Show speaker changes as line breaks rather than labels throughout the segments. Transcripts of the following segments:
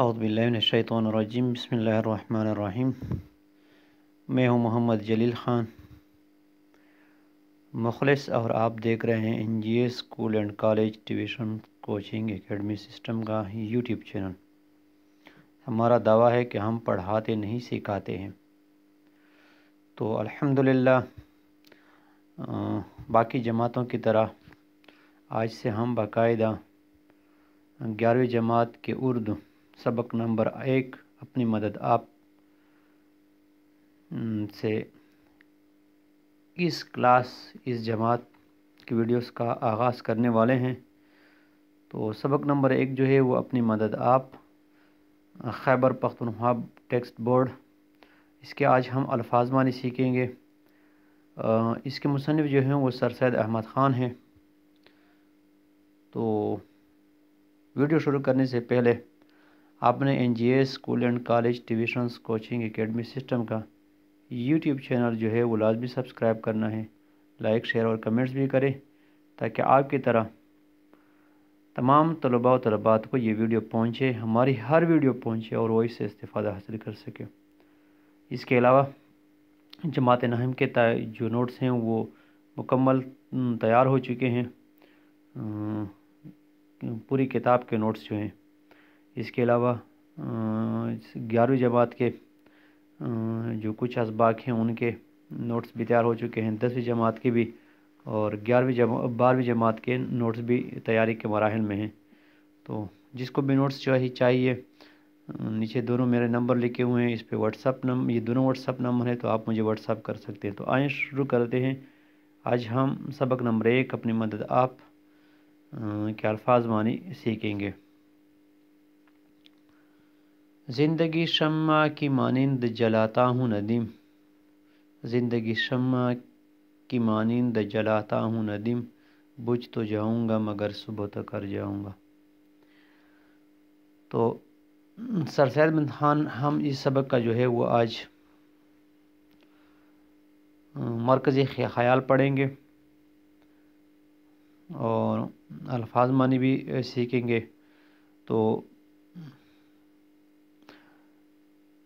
अज़बिल्लिनशैतरजीम बसमीम मैं हूँ मोहम्मद जलील ख़ान मुखलस और आप देख रहे हैं N G A school and college tuition coaching academy system का यूट्यूब चैनल हमारा दावा है कि हम पढ़ाते नहीं सिखाते हैं तो अल्हम्दुलिल्लाह बाकी जमातों की तरह आज से हम बाकायदा ग्यारहवीं जमात के उर्दू सबक नंबर एक अपनी मदद आप से इस क्लास इस जमात की वीडियोस का आगाज़ करने वाले हैं तो सबक नंबर एक जो है वो अपनी मदद आप खैबर पख्तनख्वा टेक्स्ट बोर्ड इसके आज हम अल्फाज मानी सीखेंगे इसके मुसनफ़ जो हैं वो सर सैद अहमद ख़ान हैं तो वीडियो शुरू करने से पहले आपने N G A school and college tuition coaching academy system का यूट्यूब चैनल जो है वो लाजमी सब्सक्राइब करना है लाइक शेयर और कमेंट्स भी करें ताकि आपकी तरह तमाम तलबा तलबात को ये वीडियो पहुँचे हमारी हर वीडियो पहुँचे और वो इससे इस्तेफ़ादा हासिल कर सके इसके अलावा जमात नहम के जो नोट्स हैं वो मुकम्मल तैयार हो चुके हैं पूरी किताब के नोट्स जो हैं इसके अलावा ग्यारहवीं जमात के जो कुछ इसबाक हैं उनके नोट्स भी तैयार हो चुके हैं दसवीं जमात के भी और ग्यारहवीं जमा बारहवीं जमात के नोट्स भी तैयारी के मराहल में हैं तो जिसको भी नोट्स चाहिए चाहिए नीचे दोनों मेरे नंबर लिखे हुए हैं इस पर व्हाट्सअप नंबर ये दोनों व्हाट्सअप नंबर हैं तो आप मुझे व्हाट्सअप कर सकते हैं तो आए शुरू करते हैं आज हम सबक नंबर एक अपनी मदद आप के अल्फाज मानी सीखेंगे ज़िंदगी शम्मा की मानंद जलाता हूँ नदीम ज़िंदगी शम्मा की मानंद जलाता हूँ नदीम बुझ तो जाऊँगा मगर सुबह तो कर जाऊँगा तो सर सैद खान हम इस सबक का जो है वो आज अं, मरकज़ी ख्याल पढ़ेंगे और अल्फाज मानी भी सीखेंगे तो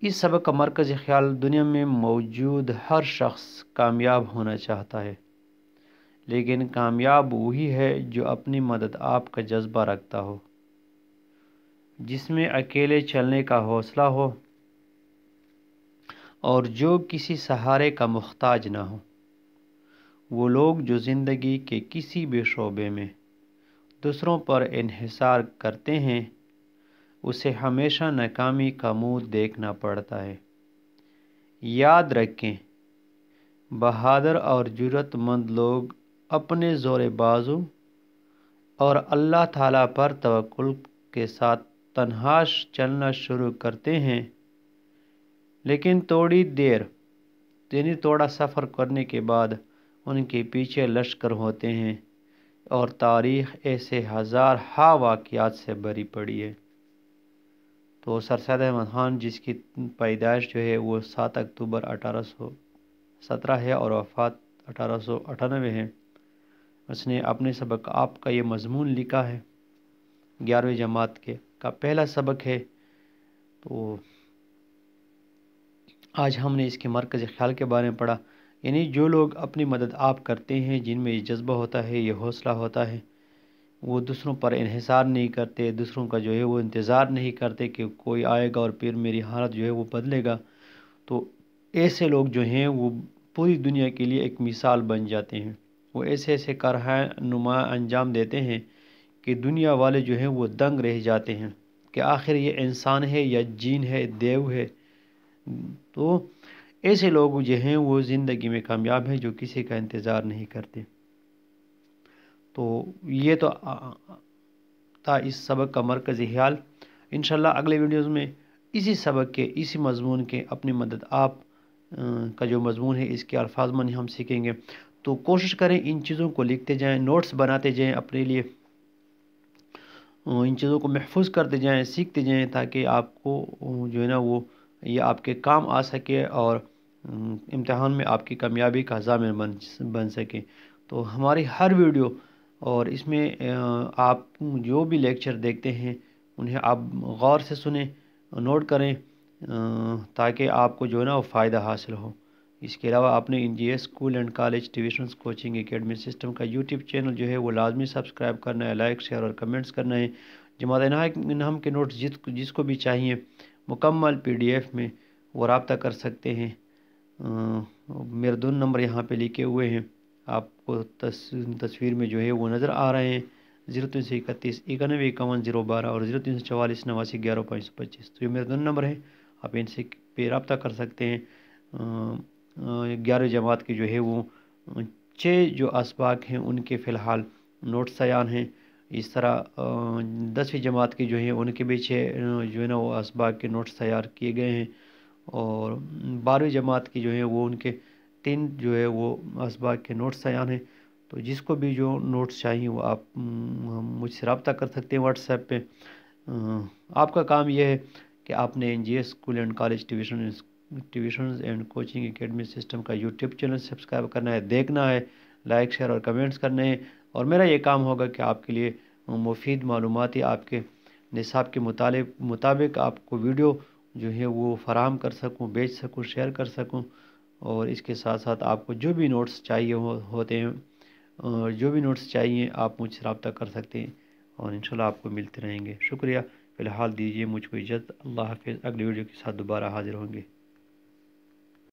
इस सबक का मरकज़ ख्याल दुनिया में मौजूद हर शख्स कामयाब होना चाहता है लेकिन कामयाब वही है जो अपनी मदद आप का जज्बा रखता हो जिसमें अकेले चलने का हौसला हो और जो किसी सहारे का मुख्ताज ना हो वो लोग जो ज़िंदगी के किसी भी शोबे में दूसरों पर इहिसार करते हैं उसे हमेशा नाकामी का मुंह देखना पड़ता है याद रखें बहादुर और ज़रूरतमंद लोग अपने ज़ोर बाजू और अल्लाह ताला पर तवक्ल के साथ तनहाश चलना शुरू करते हैं लेकिन थोड़ी देर यानी थोड़ा सफ़र करने के बाद उनके पीछे लश्कर होते हैं और तारीख़ ऐसे हज़ार हा वाक़ात से भरी पड़ी है तो सरसद अहमद ख़ान जिसकी पैदाइश जो है वो सात अक्टूबर अठारह सौ सत्रह है और वफ़ात अठारह सौ अठानवे है उसने अपने सबक आपका ये मजमून लिखा है ग्यारहवीं जमात के का पहला सबक है तो आज हमने इसके मरकज़ ख्याल के बारे में पढ़ा यानी जो लोग अपनी मदद आप करते हैं जिनमें ये जज्बा होता है ये हौसला होता है वो दूसरों पर इहसार नहीं करते दूसरों का जो है वो इंतज़ार नहीं करते कि कोई आएगा और फिर मेरी हालत जो है वो बदलेगा तो ऐसे लोग जो हैं वो पूरी दुनिया के लिए एक मिसाल बन जाते हैं वो ऐसे ऐसे कारहा नुमा अंजाम देते हैं कि दुनिया वाले जो हैं वो दंग रह जाते हैं कि आखिर ये इंसान है या जीन है देव है तो ऐसे लोग जो हैं वो ज़िंदगी में कामयाब हैं जो किसी का इंतज़ार नहीं करते तो ये तो था इस सबक का मरकज़ ख्याल इन अगले वीडियोज़ में इसी सबक के इसी मजमून के अपनी मदद आप का जो मजमून है इसके अल्फाज मन हम सीखेंगे तो कोशिश करें इन चीज़ों को लिखते जाएं नोट्स बनाते जाएं अपने लिए इन चीज़ों को महफूज करते जाएं सीखते जाएं ताकि आपको जो है ना वो ये आपके काम आ सके और इम्तहान में आपकी कामयाबी का जामिन बन बन सके तो हमारी हर वीडियो और इसमें आप जो भी लेक्चर देखते हैं उन्हें आप गौर से सुने नोट करें ताकि आपको जो है ना फ़ायदा हासिल हो इसके अलावा आपने N G school and college tuition coaching academy system का यूट्यूब चैनल जो है वो लाजमी सब्सक्राइब करना है लाइक शेयर और कमेंट्स करना है जमात इनाम के नोट्स जिस जिसको भी चाहिए मुकम्मल पी डी एफ़ में वो रबता कर सकते हैं मेरे दोनों नंबर यहाँ पर लिखे हुए हैं आपको तस, तस्वीर में जो है वो नज़र आ रहे हैं जीरो तीन सौ इकतीस इक्यानवे इक्यावन जीरो बारह और जीरो तीन सौ चवालीस नवासी ग्यारह पाँच सौ पच्चीस तो ये मेरा दोनों नंबर है आप इनसे पे रबता कर सकते हैं ग्यारह जमात के जो है वो छः जो इसबाक हैं उनके फ़िलहाल नोट्स तैयार हैं इस तरह दसवीं जमात के जो है उनके भी छः जो है ना वो इसबाक के नोट्स तैयार किए गए हैं और बारहवीं जमात के जो है वो उनके टेन जो है वो इसबा के नोट्स तैयार हैं तो जिसको भी जो नोट्स चाहिए वो आप मुझसे रबता कर सकते हैं व्हाट्सएप पे आपका काम यह है कि आपने N G school and college tuition tuition and coaching academy system का यूट्यूब चैनल सब्सक्राइब करना है देखना है लाइक शेयर और कमेंट्स करने हैं और मेरा ये काम होगा कि आपके लिए मुफीद मालूमती आपके निसाब के मुताबिक मुताबिक आपको वीडियो जो है वो फराम कर सकूँ बेच सकूँ शेयर कर सकूँ और इसके साथ साथ आपको जो भी नोट्स चाहिए हो, होते हैं और जो भी नोट्स चाहिए आप मुझसे रबता कर सकते हैं और इन आपको मिलते रहेंगे शुक्रिया फ़िलहाल दीजिए मुझको इज़्ज़त अल्लाह हाफ अगली वीडियो के साथ दोबारा हाज़िर होंगे